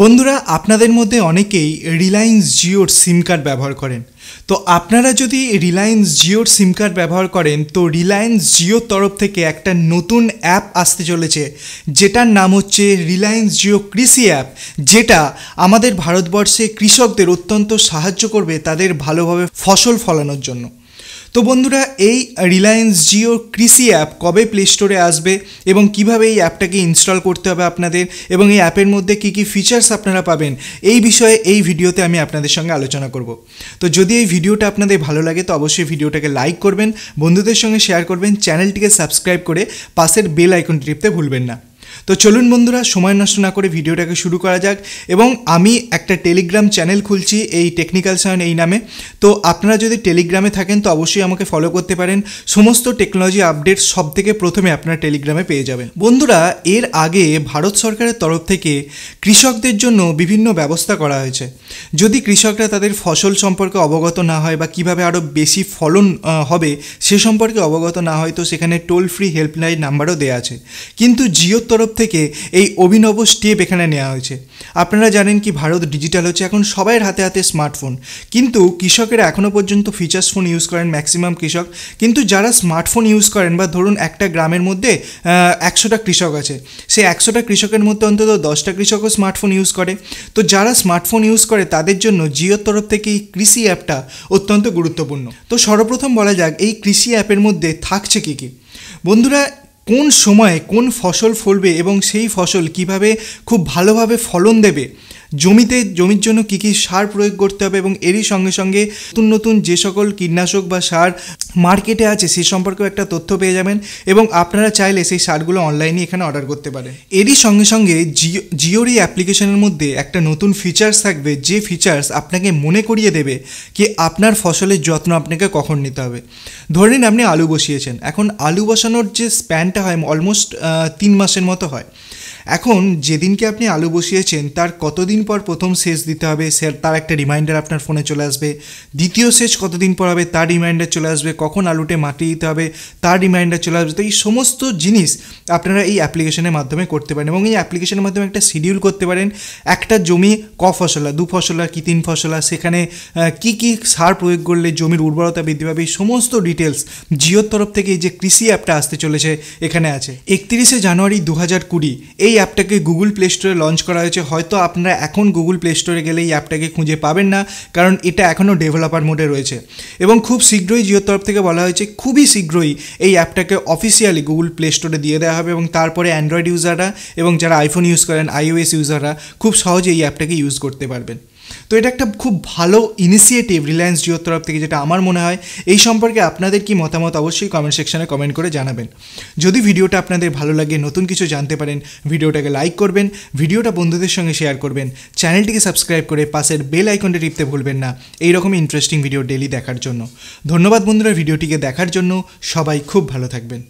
বন্ধুরা আপনাদের মধ্যে অনেকেই রিলায়েন্স জিওর সিম কার্ড ব্যবহার করেন তো আপনারা যদি রিলায়েন্স জিওর সিম কার্ড ব্যবহার করেন তো রিলায়েন্স জিওর তরফ থেকে একটা নতুন অ্যাপ আসতে চলেছে যেটার নাম হচ্ছে রিলায়েন্স জিও কৃষি অ্যাপ যেটা আমাদের ভারতবর্ষে কৃষকদের অত্যন্ত সাহায্য করবে তাদের ভালোভাবে ফসল ফলানোর জন্য তো বন্ধুরা এই রিলায়েন্স জিও কৃষি অ্যাপ কবে প্লে স্টোরে আসবে এবং কিভাবে এই অ্যাপটাকে ইনস্টল করতে হবে আপনাদের এবং এই অ্যাপের মধ্যে কি কি ফিচার্স আপনারা পাবেন এই বিষয়ে এই ভিডিওতে আমি আপনাদের সঙ্গে আলোচনা করব তো যদি এই ভিডিওটা আপনাদের ভালো লাগে তো অবশ্যই ভিডিওটাকে লাইক করবেন বন্ধুদের সঙ্গে শেয়ার করবেন চ্যানেলটিকে সাবস্ক্রাইব করে পাশের বেল আইকন টিপতে ভুলবেন না তো চলুন বন্ধুরা সময় নষ্ট না করে ভিডিওটাকে শুরু করা যাক এবং আমি একটা টেলিগ্রাম চ্যানেল খুলছি এই টেকনিক্যাল সায়ন এই নামে তো আপনারা যদি টেলিগ্রামে থাকেন তো অবশ্যই আমাকে ফলো করতে পারেন সমস্ত টেকনোলজি আপডেট সব থেকে প্রথমে আপনারা টেলিগ্রামে পেয়ে যাবেন বন্ধুরা এর আগে ভারত সরকারের তরফ থেকে কৃষকদের জন্য বিভিন্ন ব্যবস্থা করা হয়েছে যদি কৃষকরা তাদের ফসল সম্পর্কে অবগত না হয় বা কিভাবে আরও বেশি ফলন হবে সে সম্পর্কে অবগত না হয় তো সেখানে টোল ফ্রি হেল্পলাইন নাম্বারও দেওয়া আছে কিন্তু জিওর তরফ থেকে এই অভিনব স্টেপ এখানে নেওয়া হয়েছে আপনারা জানেন কি ভারত ডিজিটাল হচ্ছে এখন সবাই হাতে হাতে স্মার্টফোন কিন্তু কৃষকেরা এখনও পর্যন্ত ফিচার্স ফোন ইউজ করেন ম্যাক্সিমাম কৃষক কিন্তু যারা স্মার্টফোন ইউজ করেন বা ধরুন একটা গ্রামের মধ্যে একশোটা কৃষক আছে সেই একশোটা কৃষকের মধ্যে অন্তত দশটা কৃষকও স্মার্টফোন ইউজ করে তো যারা স্মার্টফোন ইউজ করে তাদের জন্য জিওর তরফ থেকে এই কৃষি অ্যাপটা অত্যন্ত গুরুত্বপূর্ণ তো সর্বপ্রথম বলা যাক এই কৃষি অ্যাপের মধ্যে থাকছে কী কী বন্ধুরা কোন সময়ে কোন ফসল ফলবে এবং সেই ফসল কিভাবে খুব ভালোভাবে ফলন দেবে জমিতে জমির জন্য কী কী সার প্রয়োগ করতে হবে এবং এরই সঙ্গে সঙ্গে নতুন নতুন যে সকল কীটনাশক বা সার মার্কেটে আছে সে সম্পর্কেও একটা তথ্য পেয়ে যাবেন এবং আপনারা চাইলে সেই সারগুলো অনলাইনে এখানে অর্ডার করতে পারেন এরই সঙ্গে সঙ্গে জিও জিওর এই অ্যাপ্লিকেশনের মধ্যে একটা নতুন ফিচার্স থাকবে যে ফিচার্স আপনাকে মনে করিয়ে দেবে কি আপনার ফসলের যত্ন আপনাকে কখন নিতে হবে ধরে নিন আপনি আলু বসিয়েছেন এখন আলু বসানোর যে স্প্যানটা হয় অলমোস্ট তিন মাসের মতো হয় এখন যেদিনকে আপনি আলু বসিয়েছেন তার কতদিন পর প্রথম সেচ দিতে হবে তার একটা রিমাইন্ডার আপনার ফোনে চলে আসবে দ্বিতীয় সেচ কতদিন পর হবে তার রিমাইন্ডার চলে আসবে কখন আলুটে মাটি দিতে হবে তার রিমাইন্ডার চলে আসবে তো এই সমস্ত জিনিস আপনারা এই অ্যাপ্লিকেশনের মাধ্যমে করতে পারেন এবং এই অ্যাপ্লিকেশনের মাধ্যমে একটা শিডিউল করতে পারেন একটা জমি ক ফসলা দু ফসলা কি তিন ফসলা সেখানে কি কি সার প্রয়োগ করলে জমির উর্বরতা বৃদ্ধি পাবে এই সমস্ত ডিটেলস জিওর তরফ থেকে এই যে কৃষি অ্যাপটা আসতে চলেছে এখানে আছে একত্রিশে জানুয়ারি দু হাজার কুড়ি এই অ্যাপটাকে গুগল প্লে স্টোরে লঞ্চ করা হয়েছে হয়তো আপনারা এখন গুগল প্লে স্টোরে গেলে এই অ্যাপটাকে খুঁজে পাবেন না কারণ এটা এখনও ডেভেলপার মোডে রয়েছে এবং খুব শীঘ্রই জিওর তরফ থেকে বলা হয়েছে খুবই শীঘ্রই এই অ্যাপটাকে অফিসিয়ালি গুগল প্লে স্টোরে দিয়ে দেওয়া হবে এবং তারপরে অ্যান্ড্রয়েড ইউজাররা এবং যারা আইফোন ইউজ করেন আইওএস ইউজাররা খুব সহজে এই অ্যাপটাকে ইউজ করতে পারবেন তো এটা একটা খুব ভালো ইনিশিয়েটিভ রিলায়েন্স জিওর তরফ থেকে যেটা আমার মনে হয় এই সম্পর্কে আপনাদের কি মতামত অবশ্যই কমেন্ট সেকশানে কমেন্ট করে জানাবেন যদি ভিডিওটা আপনাদের ভালো লাগে নতুন কিছু জানতে পারেন ভিডিওটাকে লাইক করবেন ভিডিওটা বন্ধুদের সঙ্গে শেয়ার করবেন চ্যানেলটিকে সাবস্ক্রাইব করে পাশের বেল আইকনটা টিপতে ভুলবেন না এই রকম ইন্টারেস্টিং ভিডিও ডেলি দেখার জন্য ধন্যবাদ বন্ধুরা ভিডিওটিকে দেখার জন্য সবাই খুব ভালো থাকবেন